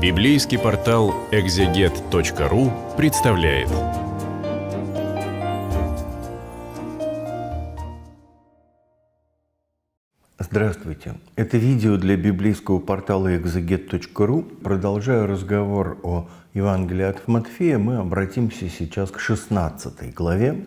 Библейский портал экзегет.ру представляет. Здравствуйте! Это видео для библейского портала экзегет.ру. Продолжая разговор о Евангелии от Матфея, мы обратимся сейчас к 16 главе,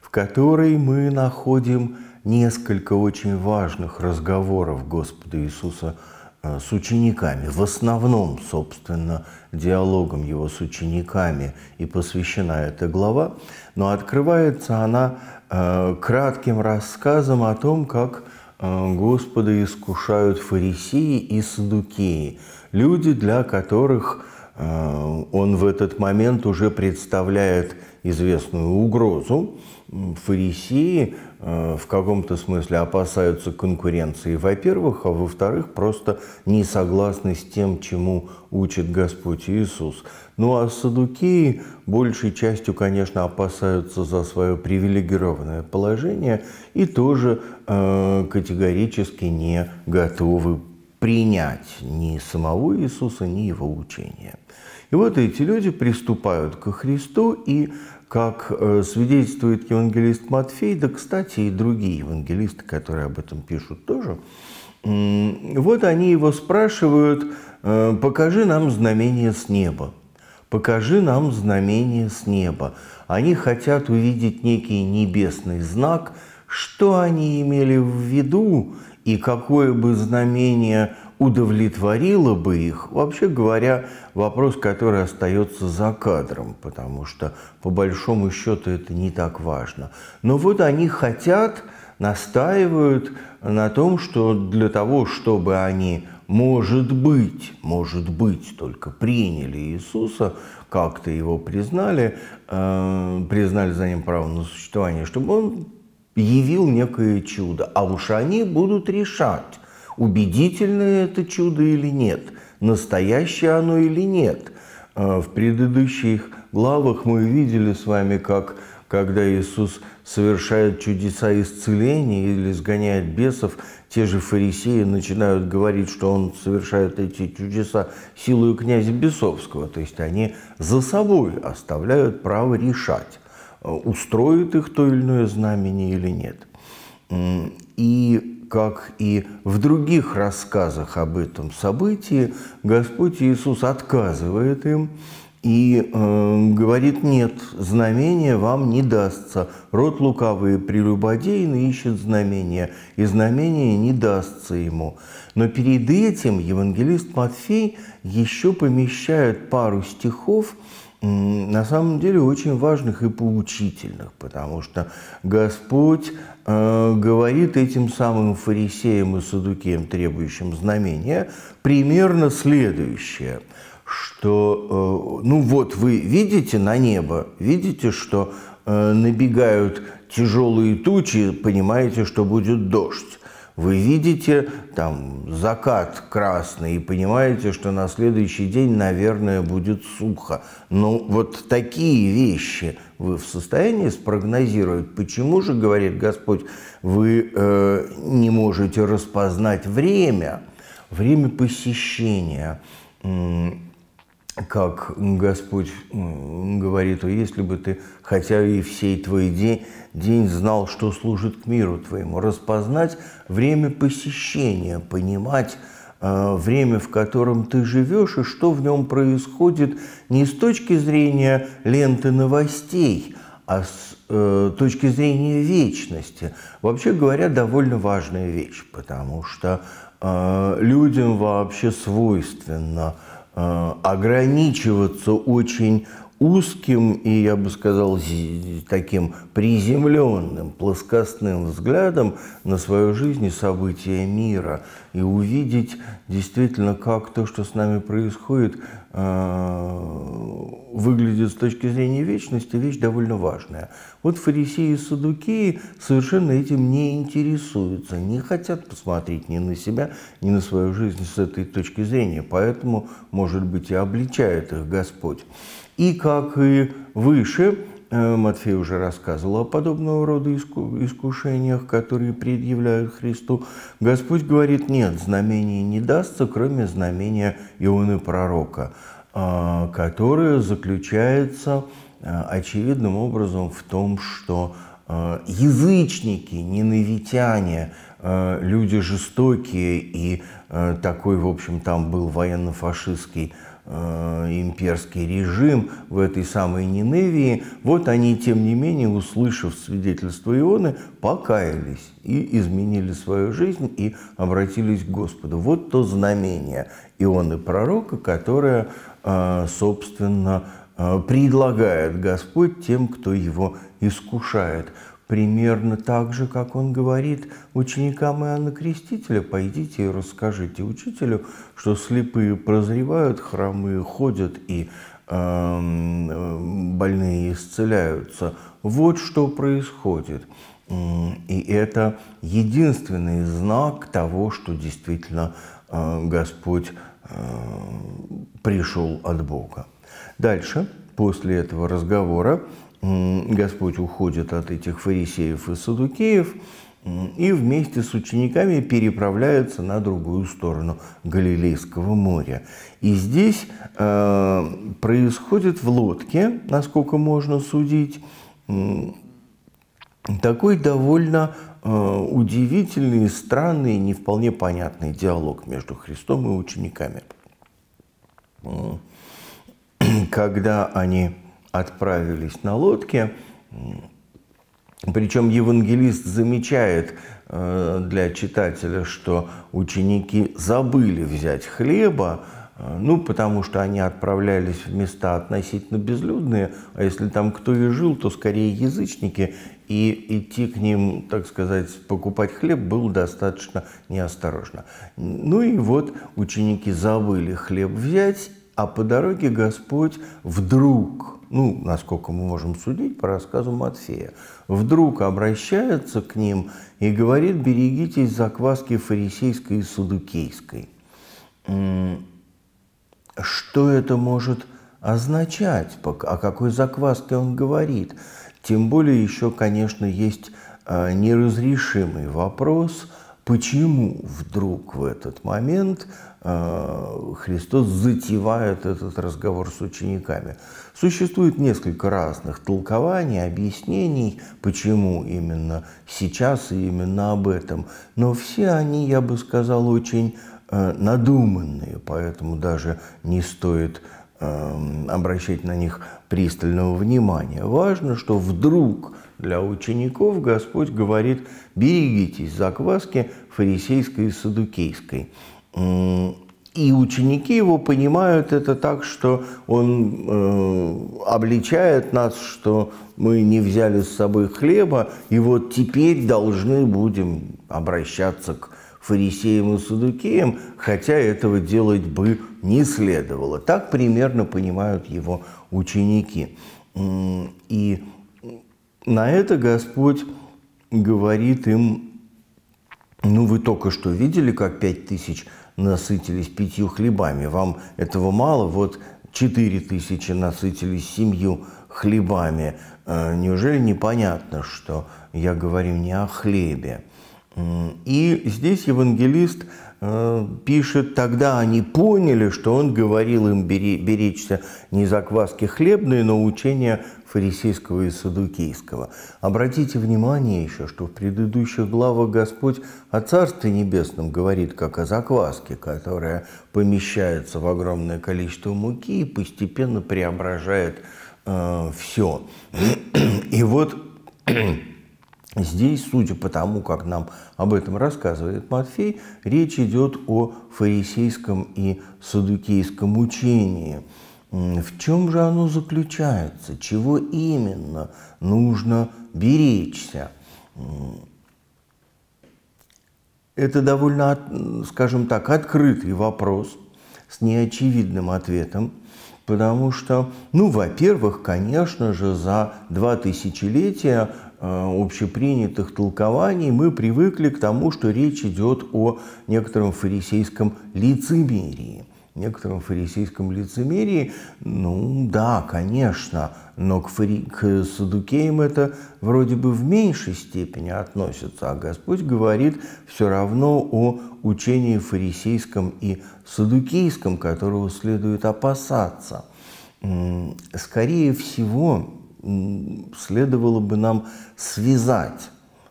в которой мы находим несколько очень важных разговоров Господа Иисуса Христа Э, с учениками, в основном, собственно, диалогом его с учениками и посвящена эта глава, но открывается она э, кратким рассказом о том, как э, Господа искушают фарисеи и садукеи, люди, для которых он в этот момент уже представляет известную угрозу. Фарисеи Э, в каком-то смысле опасаются конкуренции, во-первых, а во-вторых, просто не согласны с тем, чему учит Господь Иисус. Ну а садукии большей частью, конечно, опасаются за свое привилегированное положение и тоже э, категорически не готовы принять ни самого Иисуса, ни его учения. И вот эти люди приступают ко Христу и как э, свидетельствует евангелист Матфей, да, кстати, и другие евангелисты, которые об этом пишут тоже, вот они его спрашивают, э, покажи нам знамение с неба, покажи нам знамение с неба. Они хотят увидеть некий небесный знак, что они имели в виду и какое бы знамение удовлетворило бы их, вообще говоря, вопрос, который остается за кадром, потому что по большому счету это не так важно. Но вот они хотят, настаивают на том, что для того, чтобы они, может быть, может быть, только приняли Иисуса, как-то его признали, э, признали за ним право на существование, чтобы он явил некое чудо, а уж они будут решать, убедительное это чудо или нет, настоящее оно или нет. А, в предыдущих главах мы видели с вами, как когда Иисус совершает чудеса исцеления или сгоняет бесов, те же фарисеи начинают говорить, что он совершает эти чудеса силой князя бесовского. То есть они за собой оставляют право решать, а, устроит их то или иное знамение или нет. И как и в других рассказах об этом событии, Господь Иисус отказывает им и э, говорит, нет, знамение вам не дастся. Род лукавый прелюбодейный ищет знамение, и знамение не дастся ему. Но перед этим евангелист Матфей еще помещает пару стихов, на самом деле очень важных и поучительных, потому что Господь Э, говорит этим самым фарисеям и садукеям, требующим знамения, примерно следующее, что, э, ну вот, вы видите на небо, видите, что э, набегают тяжелые тучи, понимаете, что будет дождь. Вы видите там закат красный и понимаете, что на следующий день, наверное, будет сухо. Ну вот такие вещи – вы в состоянии спрогнозировать? Почему же, говорит Господь, вы э, не можете распознать время, время посещения? Как Господь говорит, «А если бы ты, хотя и всей твой день, день знал, что служит к миру твоему, распознать время посещения, понимать, Э, время, в котором ты живешь, и что в нем происходит не с точки зрения ленты новостей, а с э, точки зрения вечности. Вообще говоря, довольно важная вещь, потому что э, людям вообще свойственно э, ограничиваться очень узким и, я бы сказал, таким приземленным, плоскостным взглядом на свою жизнь и события мира и увидеть действительно, как то, что с нами происходит, Э, выглядит с точки зрения вечности, вещь довольно важная. Вот фарисеи и садуки совершенно этим не интересуются, не хотят посмотреть ни на себя, ни на свою жизнь с этой точки зрения. Поэтому, может быть, и обличает их Господь. И, как и выше, Э, Матфей уже рассказывал о подобного рода искушениях, которые предъявляют Христу. Господь говорит, нет, знамений не дастся, кроме знамения Ионы Пророка, а, которое заключается э, очевидным образом в том, что э, язычники, ненавитяне, люди жестокие, и такой, в общем, там был военно-фашистский Э, имперский режим в этой самой Ниневии, вот они, тем не менее, услышав свидетельство Ионы, покаялись и изменили свою жизнь и обратились к Господу. Вот то знамение Ионы Пророка, которое, э, собственно, э, предлагает Господь тем, кто его искушает. Примерно так же, как он говорит ученикам Иоанна Крестителя, пойдите и расскажите учителю, что слепые прозревают, хромые ходят и э, больные исцеляются. Вот что происходит. И это единственный знак того, что действительно э, Господь э, пришел от Бога. Дальше, после этого разговора, Господь уходит от этих фарисеев и садукеев и вместе с учениками переправляется на другую сторону Галилейского моря. И здесь э, происходит в лодке, насколько можно судить, такой довольно э, удивительный, странный, не вполне понятный диалог между Христом и учениками. Когда они отправились на лодке. Причем евангелист замечает э, для читателя, что ученики забыли взять хлеба, э, ну, потому что они отправлялись в места относительно безлюдные, а если там кто и жил, то скорее язычники, и идти к ним, так сказать, покупать хлеб было достаточно неосторожно. Ну и вот ученики забыли хлеб взять, а по дороге Господь вдруг, ну, насколько мы можем судить по рассказу Матфея, вдруг обращается к ним и говорит, берегитесь закваски фарисейской и садукейской. Что это может означать, о какой закваске он говорит? Тем более еще, конечно, есть а, неразрешимый вопрос – почему вдруг в этот момент э, Христос затевает этот разговор с учениками. Существует несколько разных толкований, объяснений, почему именно сейчас и именно об этом. Но все они, я бы сказал, очень э, надуманные, поэтому даже не стоит эм, обращать на них пристального внимания. Важно, что вдруг для учеников Господь говорит – берегитесь закваски фарисейской и садукейской. И ученики его понимают это так, что он э, обличает нас, что мы не взяли с собой хлеба, и вот теперь должны будем обращаться к фарисеям и садукеям, хотя этого делать бы не следовало. Так примерно понимают его ученики. И на это Господь говорит им, ну вы только что видели, как пять тысяч насытились пятью хлебами, вам этого мало, вот четыре тысячи насытились семью хлебами. Э, неужели непонятно, что я говорю не о хлебе? И здесь евангелист э, пишет, тогда они поняли, что он говорил им беречься не закваски хлебные, но учения фарисейского и садукейского. Обратите внимание еще, что в предыдущих главах Господь о Царстве Небесном говорит как о закваске, которая помещается в огромное количество муки и постепенно преображает э, все. И вот Здесь, судя по тому, как нам об этом рассказывает Матфей, речь идет о фарисейском и садукейском учении. В чем же оно заключается? Чего именно нужно беречься? Это довольно, скажем так, открытый вопрос с неочевидным ответом, потому что, ну, во-первых, конечно же, за два тысячелетия э, общепринятых толкований мы привыкли к тому, что речь идет о некотором фарисейском лицемерии – некотором фарисейском лицемерии. Ну да, конечно, но к, фари... к садукеям это вроде бы в меньшей степени относится, а Господь говорит все равно о учении фарисейском и садукейском, которого следует опасаться. Скорее всего, следовало бы нам связать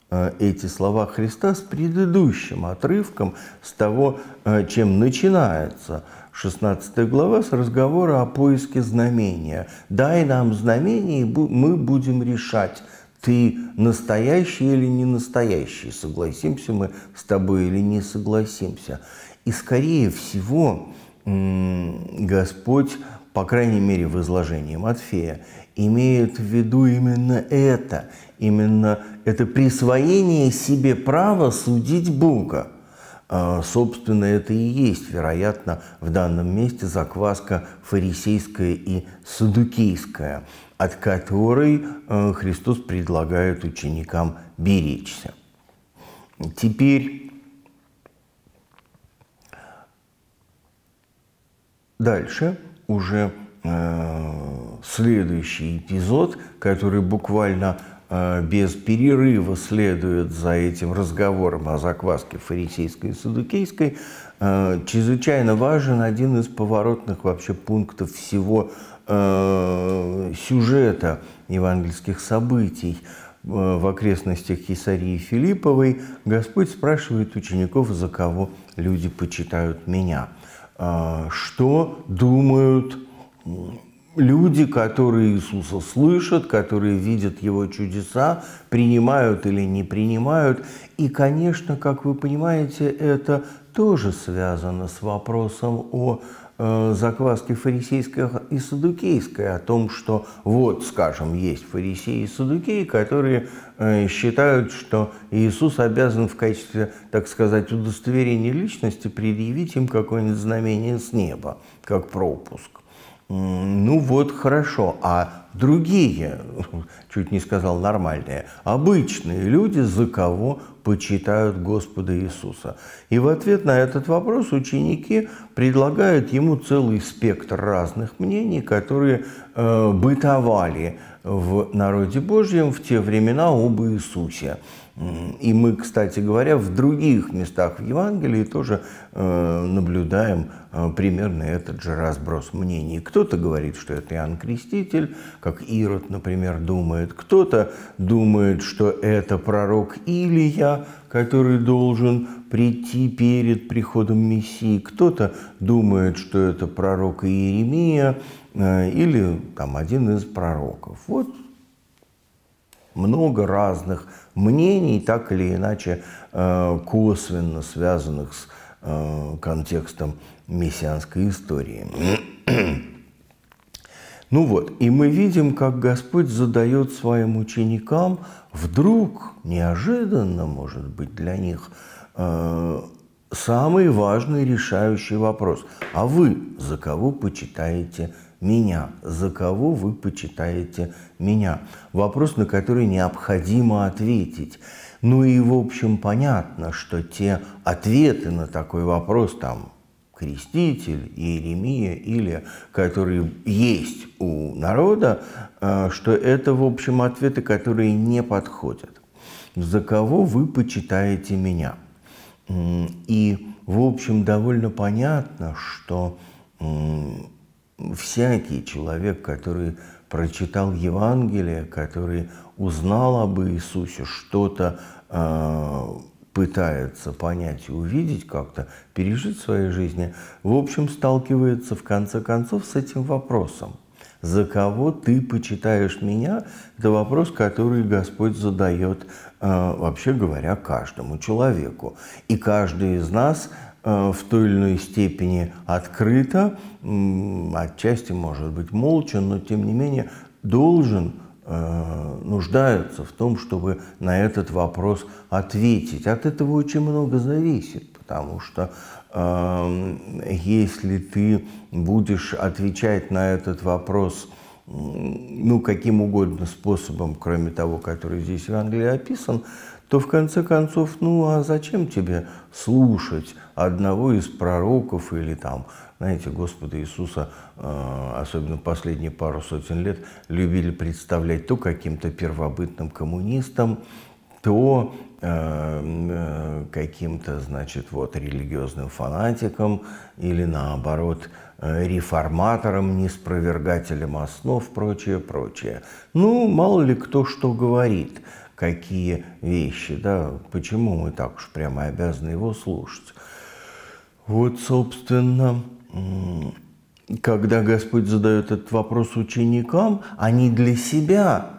э, эти слова Христа с предыдущим отрывком, с того, э, чем начинается 16 глава с разговора о поиске знамения. «Дай нам знамение, и мы будем решать, ты настоящий или не настоящий, согласимся мы с тобой или не согласимся». И, скорее всего, Господь, по крайней мере, в изложении Матфея, имеет в виду именно это, именно это присвоение себе права судить Бога – а, собственно, это и есть, вероятно, в данном месте закваска фарисейская и садукейская, от которой э, Христос предлагает ученикам беречься. Теперь дальше уже э, следующий эпизод, который буквально Э, без перерыва следует за этим разговором о закваске фарисейской и садукейской, э, чрезвычайно важен один из поворотных вообще пунктов всего э, сюжета евангельских событий. В окрестностях Хисарии Филипповой Господь спрашивает учеников, за кого люди почитают меня, что думают люди, которые Иисуса слышат, которые видят Его чудеса, принимают или не принимают. И, конечно, как вы понимаете, это тоже связано с вопросом о э, закваске фарисейской и садукейской, о том, что вот, скажем, есть фарисеи и садукеи, которые э, считают, что Иисус обязан в качестве, так сказать, удостоверения личности предъявить им какое-нибудь знамение с неба, как пропуск. Ну вот хорошо, а другие, чуть не сказал нормальные, обычные люди, за кого почитают Господа Иисуса? И в ответ на этот вопрос ученики предлагают ему целый спектр разных мнений, которые э, бытовали в народе Божьем в те времена об Иисусе. И мы, кстати говоря, в других местах в Евангелии тоже э, наблюдаем э, примерно этот же разброс мнений. Кто-то говорит, что это Иоанн Креститель, как Ирод, например, думает. Кто-то думает, что это пророк Илия, который должен прийти перед приходом Мессии. Кто-то думает, что это пророк Иеремия э, или там один из пророков. Вот много разных мнений, так или иначе э, косвенно связанных с э, контекстом мессианской истории. Ну вот, и мы видим, как Господь задает своим ученикам вдруг, неожиданно, может быть, для них, э, самый важный решающий вопрос. А вы за кого почитаете меня, за кого вы почитаете меня. Вопрос, на который необходимо ответить. Ну и, в общем, понятно, что те ответы на такой вопрос, там, Креститель, Иеремия или которые есть у народа, э, что это, в общем, ответы, которые не подходят. За кого вы почитаете меня? И, в общем, довольно понятно, что всякий человек, который прочитал Евангелие, который узнал об Иисусе, что-то э, пытается понять и увидеть как-то, пережить в своей жизни, в общем, сталкивается в конце концов с этим вопросом. «За кого ты почитаешь меня?» – это вопрос, который Господь задает, э, вообще говоря, каждому человеку. И каждый из нас – Э, в той или иной степени открыто, отчасти, может быть, молча, но тем не менее должен э, нуждаются в том, чтобы на этот вопрос ответить. От этого очень много зависит, потому что э, если ты будешь отвечать на этот вопрос ну, каким угодно способом, кроме того, который здесь в Англии описан, то в конце концов, ну а зачем тебе слушать одного из пророков или там, знаете, Господа Иисуса, э, особенно последние пару сотен лет, любили представлять то каким-то первобытным коммунистом, то э, э, каким-то, значит, вот религиозным фанатиком или наоборот реформатором, неспровергателем основ, прочее, прочее. Ну, мало ли кто что говорит какие вещи, да, почему мы так уж прямо обязаны его слушать. Вот, собственно, когда Господь задает этот вопрос ученикам, они для себя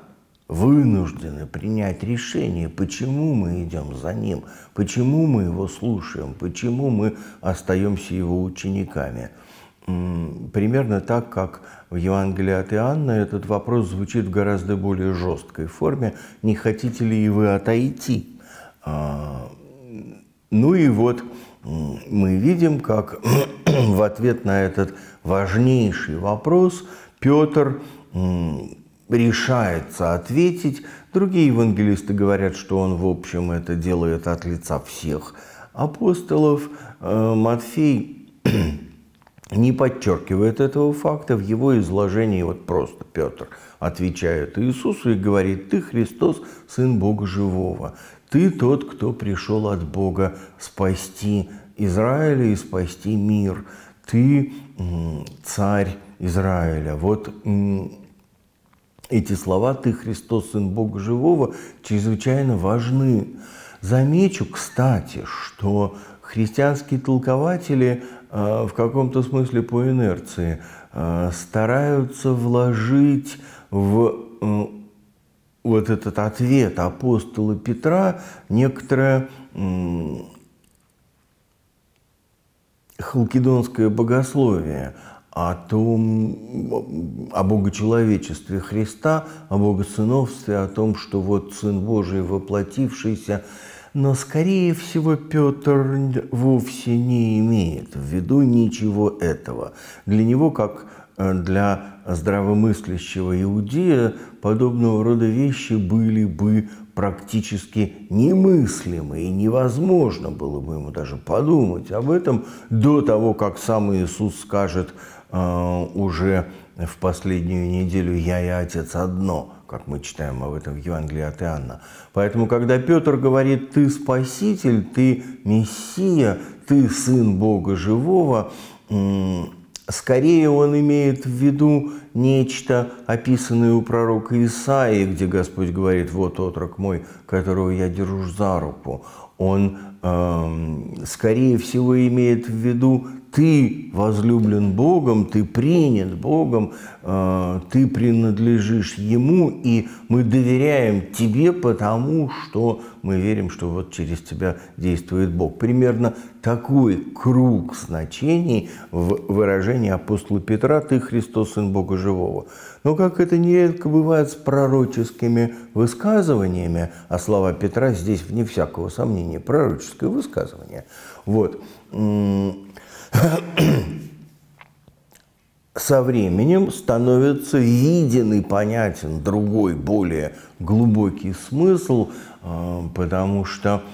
вынуждены принять решение, почему мы идем за Ним, почему мы Его слушаем, почему мы остаемся Его учениками – примерно так, как в Евангелии от Иоанна этот вопрос звучит в гораздо более жесткой форме. Не хотите ли вы отойти? А, ну и вот мы видим, как в ответ на этот важнейший вопрос Петр решается ответить. Другие евангелисты говорят, что он, в общем, это делает от лица всех апостолов. Э, Матфей не подчеркивает этого факта. В его изложении вот просто Петр отвечает Иисусу и говорит, «Ты, Христос, Сын Бога Живого, ты тот, кто пришел от Бога спасти Израиля и спасти мир, ты царь Израиля». Вот эти слова «Ты, Христос, Сын Бога Живого» чрезвычайно важны. Замечу, кстати, что христианские толкователи – а, в каком-то смысле по инерции а, стараются вложить в вот этот ответ апостола Петра некоторое халкидонское богословие о том, о богочеловечестве Христа, о богосыновстве, о том, что вот Сын Божий воплотившийся – но, скорее всего, Петр вовсе не имеет в виду ничего этого. Для него, как э, для здравомыслящего иудея, подобного рода вещи были бы практически немыслимы, и невозможно было бы ему даже подумать об этом до того, как сам Иисус скажет э, уже в последнюю неделю «Я и Отец одно» как мы читаем об этом в Евангелии от Иоанна. Поэтому, когда Петр говорит «ты спаситель», «ты мессия», «ты сын Бога живого», скорее он имеет в виду нечто, описанное у пророка Исаии, где Господь говорит «вот отрок мой, которого я держу за руку» он, э, скорее всего, имеет в виду ты возлюблен Богом, ты принят Богом, э, ты принадлежишь Ему, и мы доверяем тебе, потому что мы верим, что вот через тебя действует Бог. Примерно такой круг значений в выражении апостола Петра «Ты Христос, Сын Бога Живого». Но как это нередко бывает с пророческими высказываниями, а слова Петра здесь, вне всякого сомнения, пророческое высказывание, вот, со временем становится виден и понятен другой, более глубокий смысл, а, потому что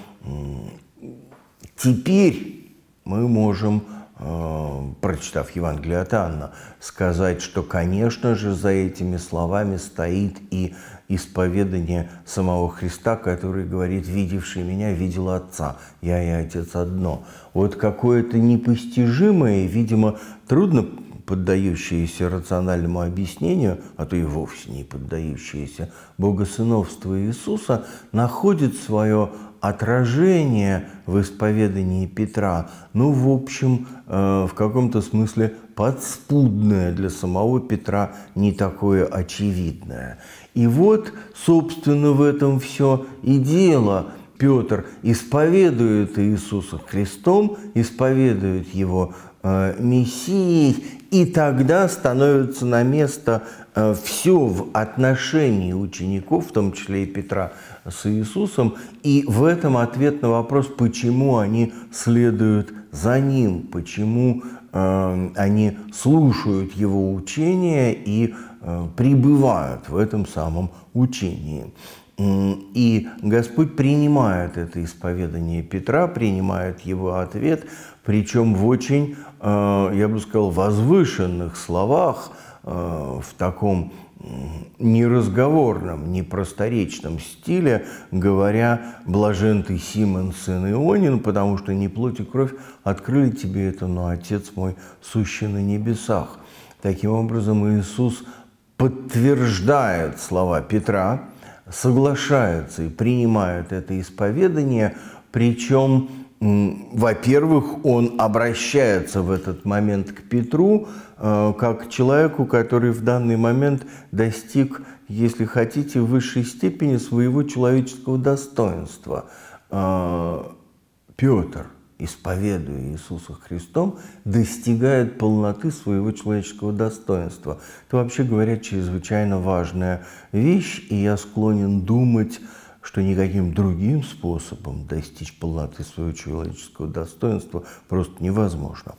теперь мы можем Э, прочитав Евангелие от Анна, сказать, что, конечно же, за этими словами стоит и исповедание самого Христа, который говорит, видевший меня, видел Отца, я и Отец одно. Вот какое-то непостижимое, видимо, трудно поддающееся рациональному объяснению, а то и вовсе не поддающееся богосыновство Иисуса, находит свое отражение в исповедании Петра, ну, в общем, э, в каком-то смысле подспудное для самого Петра, не такое очевидное. И вот, собственно, в этом все и дело. Петр исповедует Иисуса Христом, исповедует его э, Мессией, и тогда становится на место э, все в отношении учеников, в том числе и Петра, с Иисусом. И в этом ответ на вопрос, почему они следуют за Ним, почему э, они слушают Его учение и э, пребывают в этом самом учении. И Господь принимает это исповедание Петра, принимает его ответ, причем в очень, э, я бы сказал, возвышенных словах, э, в таком неразговорном, непросторечном стиле, говоря «блажен ты, Симон, сын Ионин, потому что не плоть и кровь открыли тебе это, но Отец мой сущий на небесах». Таким образом, Иисус подтверждает слова Петра, соглашается и принимает это исповедание, причем, во-первых, он обращается в этот момент к Петру – Э, как человеку, который в данный момент достиг, если хотите, высшей степени своего человеческого достоинства. Э, Петр, исповедуя Иисуса Христом, достигает полноты своего человеческого достоинства. Это, вообще говоря, чрезвычайно важная вещь, и я склонен думать, что никаким другим способом достичь полноты своего человеческого достоинства просто невозможно.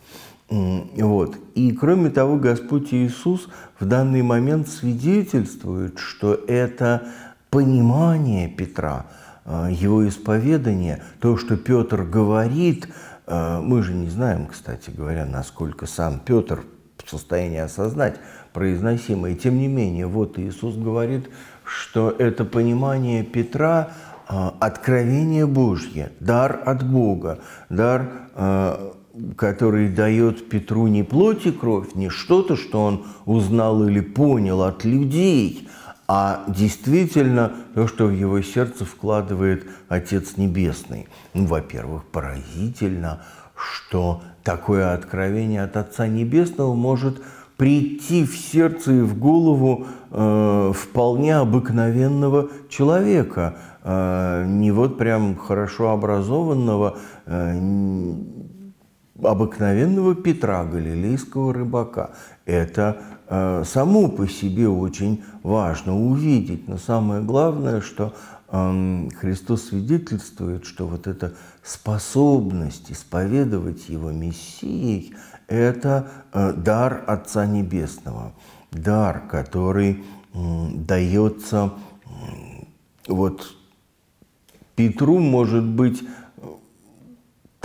Вот. И кроме того, Господь Иисус в данный момент свидетельствует, что это понимание Петра, э, его исповедание, то, что Петр говорит, э, мы же не знаем, кстати говоря, насколько сам Петр в состоянии осознать произносимое. Тем не менее, вот Иисус говорит, что это понимание Петра э, откровение Божье, дар от Бога, дар который дает Петру не плоть и кровь, не что-то, что он узнал или понял от людей, а действительно то, что в его сердце вкладывает Отец Небесный. Ну, во-первых, поразительно, что такое откровение от Отца Небесного может прийти в сердце и в голову э, вполне обыкновенного человека, э, не вот прям хорошо образованного, э, обыкновенного Петра, галилейского рыбака. Это э, само по себе очень важно увидеть. Но самое главное, что э, Христос свидетельствует, что вот эта способность исповедовать Его Мессией – это э, дар Отца Небесного, дар, который э, дается э, вот Петру, может быть,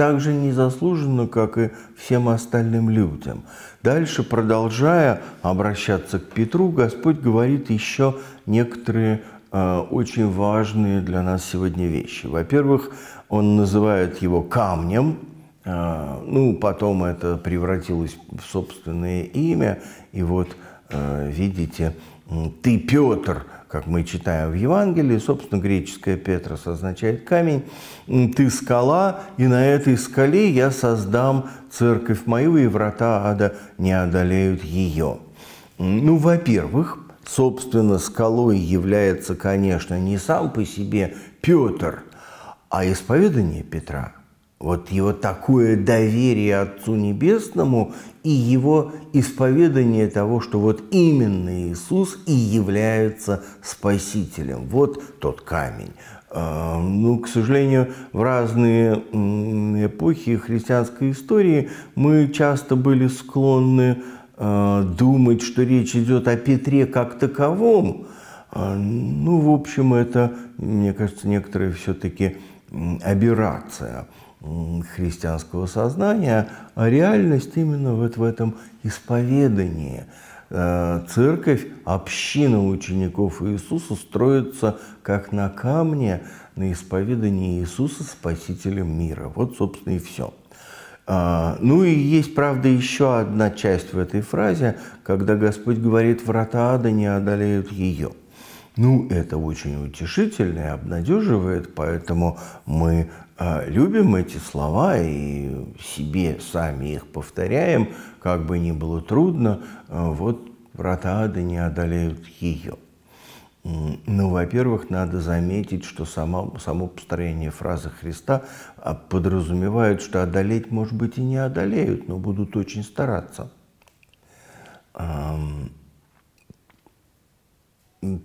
так же незаслуженно, как и всем остальным людям. Дальше, продолжая обращаться к Петру, Господь говорит еще некоторые э, очень важные для нас сегодня вещи. Во-первых, Он называет его камнем, э, ну, потом это превратилось в собственное имя, и вот, э, видите, «ты, Петр», как мы читаем в Евангелии, собственно, греческое «петрос» означает «камень». «Ты скала, и на этой скале я создам церковь мою, и врата ада не одолеют ее». Ну, во-первых, собственно, скалой является, конечно, не сам по себе Петр, а исповедание Петра – вот его такое доверие Отцу Небесному и его исповедание того, что вот именно Иисус и является Спасителем. Вот тот камень. А, ну, к сожалению, в разные эпохи христианской истории мы часто были склонны а, думать, что речь идет о Петре как таковом. А, ну, в общем, это, мне кажется, некоторая все-таки аберрация христианского сознания, а реальность именно вот в этом исповедании. Э, церковь, община учеников Иисуса строится как на камне, на исповедании Иисуса Спасителем мира. Вот, собственно, и все. А, ну и есть, правда, еще одна часть в этой фразе, когда Господь говорит, врата ада не одолеют ее. Ну, это очень утешительно и обнадеживает, поэтому мы а, любим эти слова и себе сами их повторяем, как бы ни было трудно, а, вот врата ада не одолеют ее. Ну, во-первых, надо заметить, что само, само построение фразы Христа а, подразумевает, что одолеть, может быть, и не одолеют, но будут очень стараться.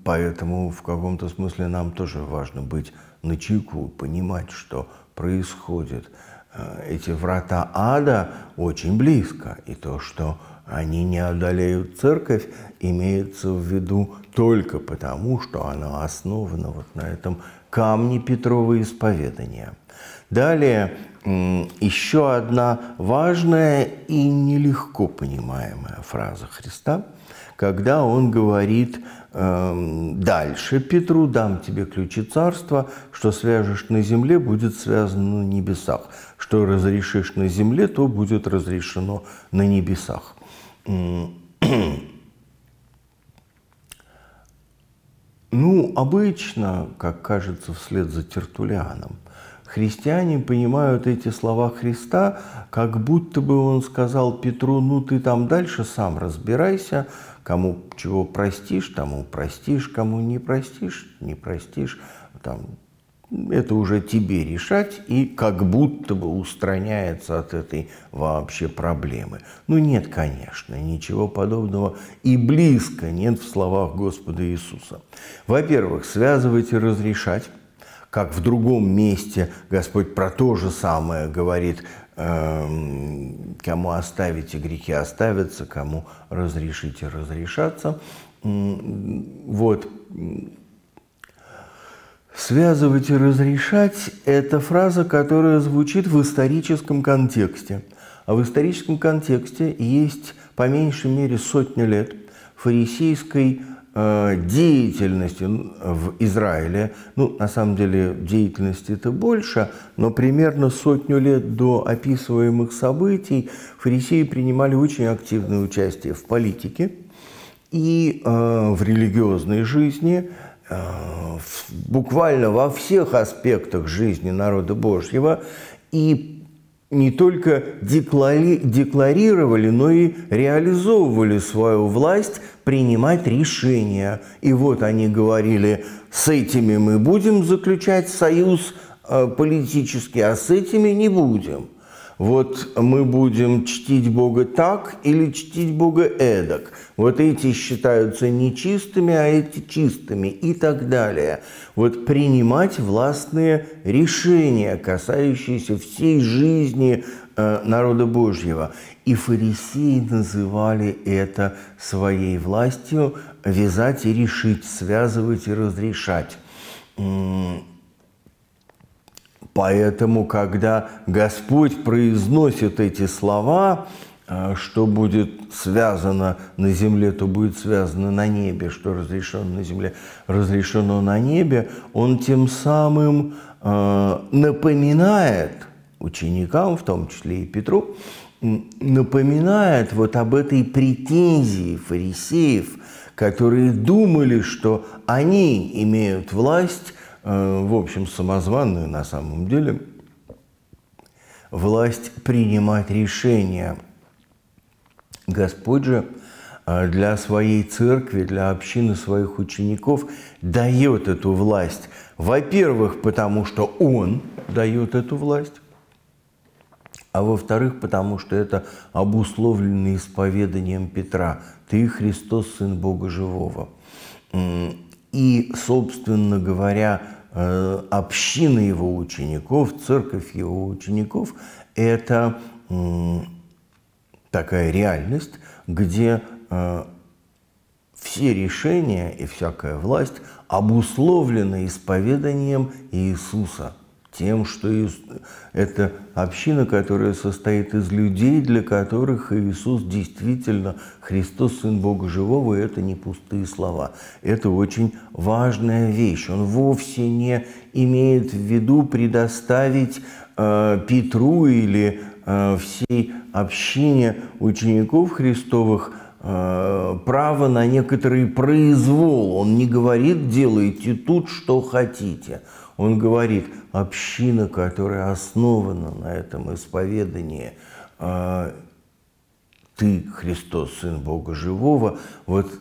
Поэтому в каком-то смысле нам тоже важно быть начеку, понимать, что происходит. Э, эти врата ада очень близко, и то, что они не одолеют церковь, имеется в виду только потому, что она основана вот на этом камне Петрова исповедания. Далее еще одна важная и нелегко понимаемая фраза Христа, когда он говорит Эм, дальше Петру дам тебе ключи царства, что свяжешь на земле, будет связано на небесах. Что разрешишь на земле, то будет разрешено на небесах. Ну, обычно, как кажется вслед за Тертулианом, христиане понимают эти слова Христа, как будто бы он сказал Петру, ну ты там дальше сам разбирайся, Кому чего простишь, тому простишь, кому не простишь, не простишь. Там, это уже тебе решать, и как будто бы устраняется от этой вообще проблемы. Ну нет, конечно, ничего подобного и близко нет в словах Господа Иисуса. Во-первых, связывать и разрешать, как в другом месте Господь про то же самое говорит – Эм, кому оставите грехи оставятся, кому разрешите разрешаться. Вот. Связывать и разрешать – это фраза, которая звучит в историческом контексте. А в историческом контексте есть по меньшей мере сотни лет фарисейской Э, деятельностью в Израиле, ну, на самом деле деятельности это больше, но примерно сотню лет до описываемых событий фарисеи принимали очень активное участие в политике и э, в религиозной жизни, э, в, буквально во всех аспектах жизни народа Божьего, и не только деклари, декларировали, но и реализовывали свою власть принимать решения. И вот они говорили, с этими мы будем заключать союз э, политический, а с этими не будем. Вот мы будем чтить Бога так или чтить Бога эдак. Вот эти считаются нечистыми, а эти чистыми и так далее. Вот принимать властные решения, касающиеся всей жизни э, народа Божьего и фарисеи называли это своей властью вязать и решить, связывать и разрешать. Поэтому, когда Господь произносит эти слова, э, что будет связано на земле, то будет связано на небе, что разрешено на земле, разрешено на небе, он тем самым э, напоминает ученикам, в том числе и Петру, напоминает вот об этой претензии фарисеев, которые думали, что они имеют власть, э, в общем, самозванную на самом деле, власть принимать решения. Господь же э, для своей церкви, для общины своих учеников дает эту власть. Во-первых, потому что Он дает эту власть а во-вторых, потому что это обусловлено исповеданием Петра «Ты Христос, Сын Бога Живого». И, собственно говоря, э, община его учеников, церковь его учеников – это такая реальность, где э, все решения и всякая власть обусловлены исповеданием Иисуса – тем, что это община, которая состоит из людей, для которых Иисус действительно Христос, Сын Бога Живого, и это не пустые слова. Это очень важная вещь. Он вовсе не имеет в виду предоставить э, Петру или э, всей общине учеников Христовых э, – право на некоторый произвол. Он не говорит «делайте тут, что хотите». Он говорит, община, которая основана на этом исповедании, а, ты, Христос, Сын Бога Живого, вот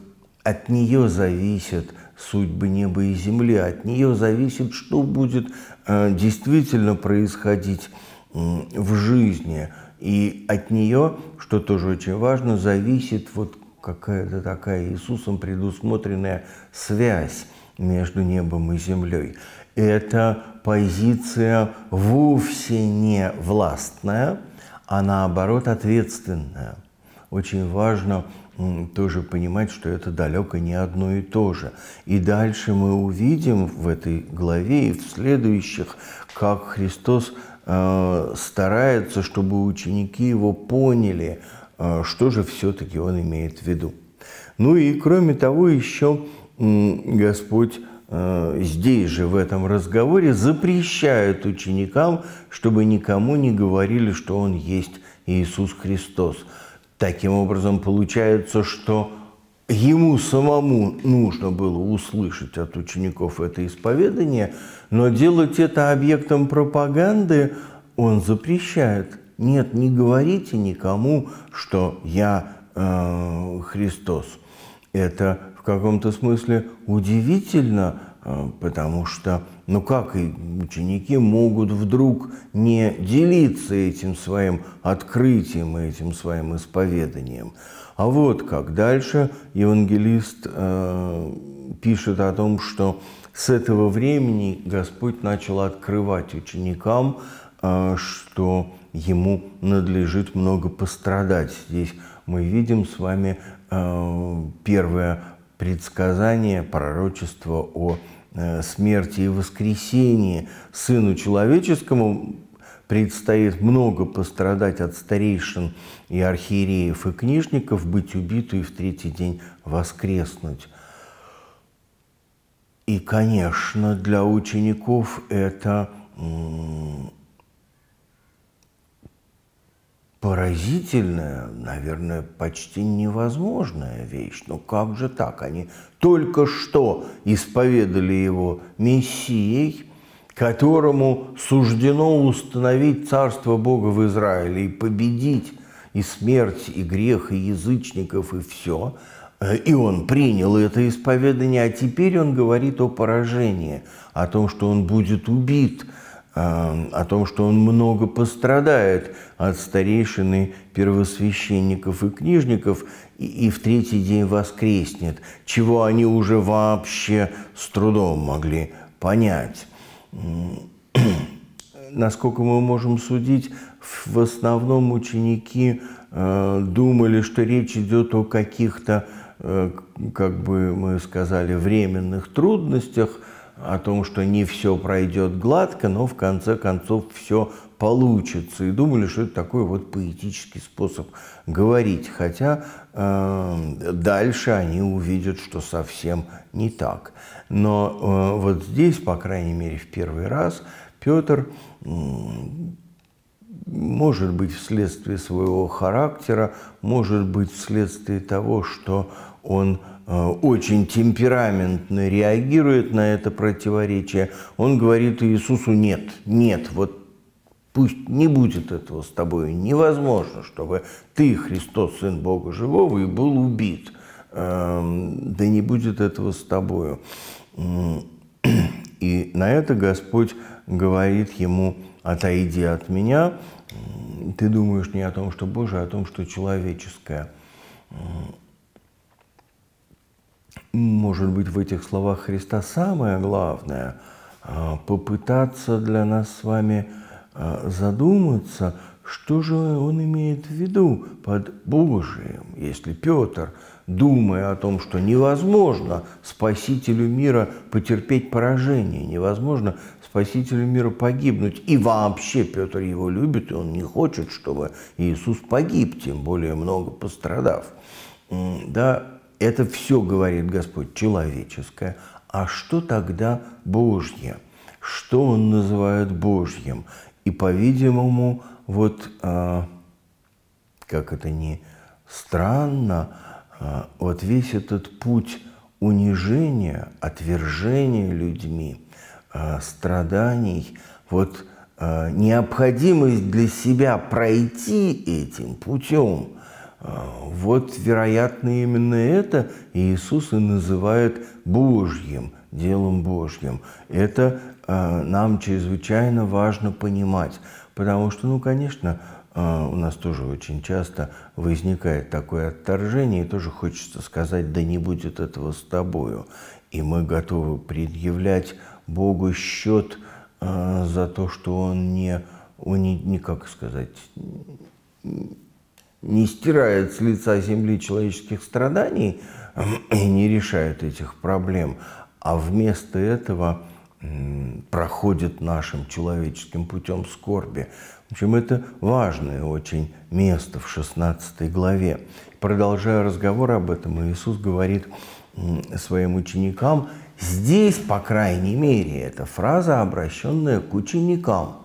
от нее зависит судьбы неба и земли, от нее зависит, что будет а, действительно происходить в жизни. И от нее, что тоже очень важно, зависит вот какая-то такая Иисусом предусмотренная связь между небом и землей это позиция вовсе не властная, а наоборот ответственная. Очень важно тоже понимать, что это далеко не одно и то же. И дальше мы увидим в этой главе и в следующих, как Христос э, старается, чтобы ученики его поняли, э, что же все-таки он имеет в виду. Ну и кроме того еще Господь Э, здесь же в этом разговоре запрещают ученикам, чтобы никому не говорили, что он есть Иисус Христос. Таким образом, получается, что ему самому нужно было услышать от учеников это исповедание, но делать это объектом пропаганды он запрещает. Нет, не говорите никому, что я э, Христос. Это каком-то смысле удивительно, э, потому что, ну как и ученики могут вдруг не делиться этим своим открытием и этим своим исповеданием. А вот как дальше евангелист э, пишет о том, что с этого времени Господь начал открывать ученикам, э, что ему надлежит много пострадать. Здесь мы видим с вами э, первое предсказание, пророчество о э, смерти и воскресении Сыну Человеческому предстоит много пострадать от старейшин и архиереев и книжников, быть убитым и в третий день воскреснуть. И, конечно, для учеников это поразительная, наверное, почти невозможная вещь. Ну как же так? Они только что исповедали его мессией, которому суждено установить царство Бога в Израиле и победить и смерть, и грех, и язычников, и все. И он принял это исповедание, а теперь он говорит о поражении, о том, что он будет убит – о том, что он много пострадает от старейшины первосвященников и книжников, и, и в третий день воскреснет, чего они уже вообще с трудом могли понять. Насколько мы можем судить, в основном ученики э, думали, что речь идет о каких-то, э, как бы мы сказали, временных трудностях – о том, что не все пройдет гладко, но в конце концов все получится. И думали, что это такой вот поэтический способ говорить. Хотя э, дальше они увидят, что совсем не так. Но э, вот здесь, по крайней мере, в первый раз Петр, э, может быть, вследствие своего характера, может быть, вследствие того, что он Э, очень темпераментно реагирует на это противоречие, он говорит Иисусу «нет, нет, вот пусть не будет этого с тобой, невозможно, чтобы ты, Христос, Сын Бога Живого, и был убит, эм, да не будет этого с тобою». И на это Господь говорит ему «отойди от меня», ты думаешь не о том, что Божие, а о том, что человеческое – может быть, в этих словах Христа самое главное а, – попытаться для нас с вами а, задуматься, что же он имеет в виду под Божиим, если Петр, думая о том, что невозможно спасителю мира потерпеть поражение, невозможно спасителю мира погибнуть, и вообще Петр его любит, и он не хочет, чтобы Иисус погиб, тем более много пострадав. Да, это все, говорит Господь, человеческое. А что тогда Божье? Что он называет Божьим? И, по-видимому, вот, а, как это не странно, а, вот весь этот путь унижения, отвержения людьми, а, страданий, вот а, необходимость для себя пройти этим путем – а, вот, вероятно, именно это Иисус и называет Божьим, делом Божьим. Это а, нам чрезвычайно важно понимать, потому что, ну, конечно, а, у нас тоже очень часто возникает такое отторжение, и тоже хочется сказать, да не будет этого с тобою. И мы готовы предъявлять Богу счет за то, что Он не, он не, не как сказать, не стирает с лица земли человеческих страданий и не решает этих проблем, а вместо этого проходит нашим человеческим путем скорби. В общем, это важное очень место в 16 главе. Продолжая разговор об этом, Иисус говорит своим ученикам, здесь, по крайней мере, эта фраза, обращенная к ученикам –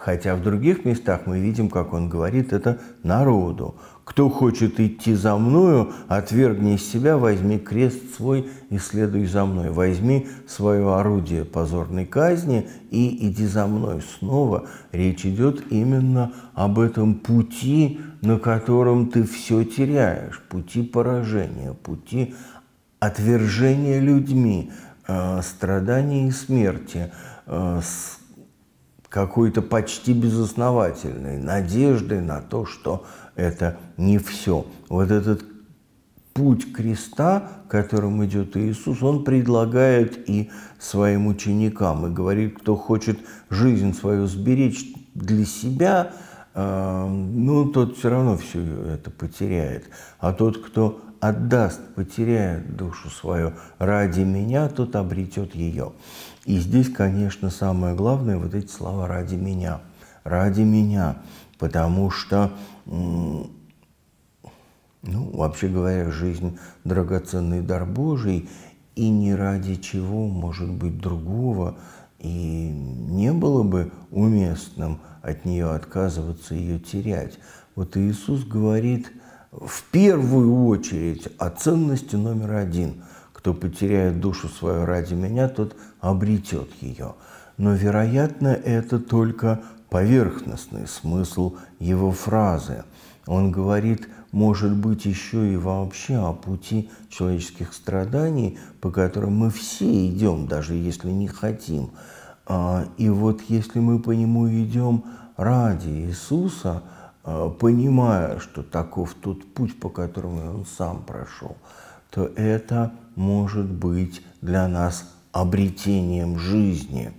Хотя в других местах мы видим, как он говорит это народу. «Кто хочет идти за мною, отвергни себя, возьми крест свой и следуй за мной. Возьми свое орудие позорной казни и иди за мной». Снова речь идет именно об этом пути, на котором ты все теряешь, пути поражения, пути отвержения людьми, э, страданий и смерти, э, какой-то почти безосновательной надеждой на то, что это не все. Вот этот путь креста, которым идет Иисус, он предлагает и своим ученикам, и говорит, кто хочет жизнь свою сберечь для себя, э, ну, тот все равно все это потеряет. А тот, кто отдаст, потеряет душу свою ради меня, тот обретет ее. И здесь, конечно, самое главное вот эти слова «ради меня», «ради меня», потому что, ну, вообще говоря, жизнь – драгоценный дар Божий, и не ради чего, может быть, другого, и не было бы уместным от нее отказываться, ее терять. Вот Иисус говорит в первую очередь о ценности номер один. Кто потеряет душу свою ради меня, тот обретет ее. Но, вероятно, это только поверхностный смысл его фразы. Он говорит, может быть, еще и вообще о пути человеческих страданий, по которым мы все идем, даже если не хотим. А, и вот если мы по нему идем ради Иисуса, а, понимая, что таков тот путь, по которому он сам прошел, то это может быть для нас обретением жизни.